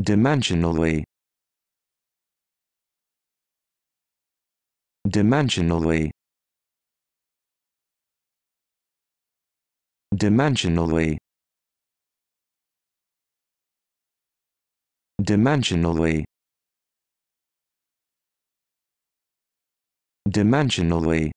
dimensionally dimensionally dimensionally dimensionally dimensionally